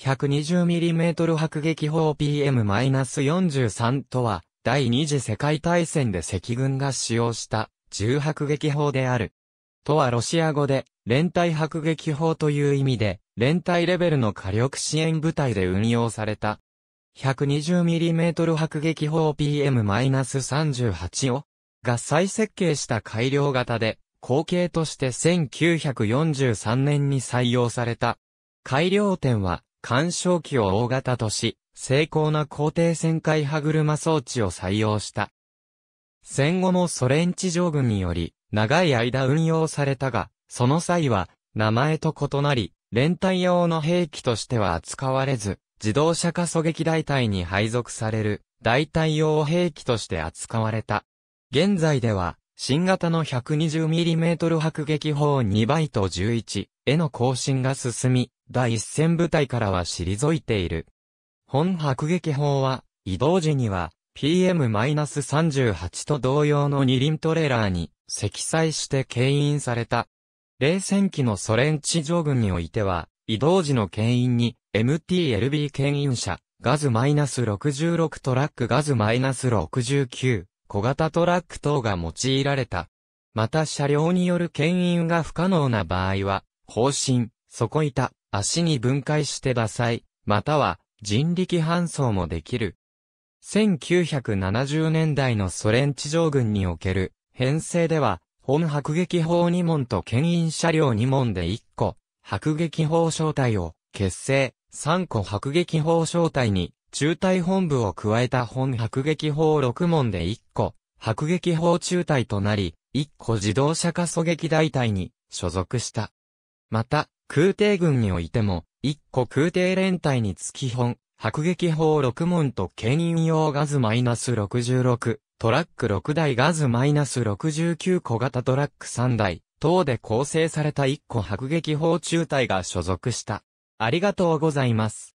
120mm 迫撃砲 PM-43 とは、第二次世界大戦で赤軍が使用した重迫撃砲である。とはロシア語で、連帯迫撃砲という意味で、連帯レベルの火力支援部隊で運用された。120mm 迫撃砲 PM-38 を、が再設計した改良型で、後継として1943年に採用された。改良点は、干渉機を大型とし、精巧な高低旋回歯車装置を採用した。戦後のソ連地上軍により、長い間運用されたが、その際は、名前と異なり、連隊用の兵器としては扱われず、自動車化狙撃大隊に配属される、大隊用兵器として扱われた。現在では、新型の 120mm 迫撃砲2倍と11への更新が進み、第一線部隊からは退いている。本迫撃砲は、移動時には、PM-38 と同様の二輪トレーラーに、積載して牽引された。冷戦期のソ連地上軍においては、移動時の牽引に、MTLB 牽引車、ガズ -66 トラックガズ -69、小型トラック等が用いられた。また車両による牽引が不可能な場合は、方針、底板、足に分解して打砕、または人力搬送もできる。1970年代のソ連地上軍における編成では、本迫撃砲2門と牽引車両2門で1個、迫撃砲小隊を結成、3個迫撃砲小隊に中隊本部を加えた本迫撃砲6門で1個、迫撃砲中隊となり、1個自動車化狙撃大隊に所属した。また、空挺軍においても、一個空挺連隊につき本、迫撃砲6門と牽引用ガズマイナス66、トラック6台ガズマイナス69小型トラック3台、等で構成された一個迫撃砲中隊が所属した。ありがとうございます。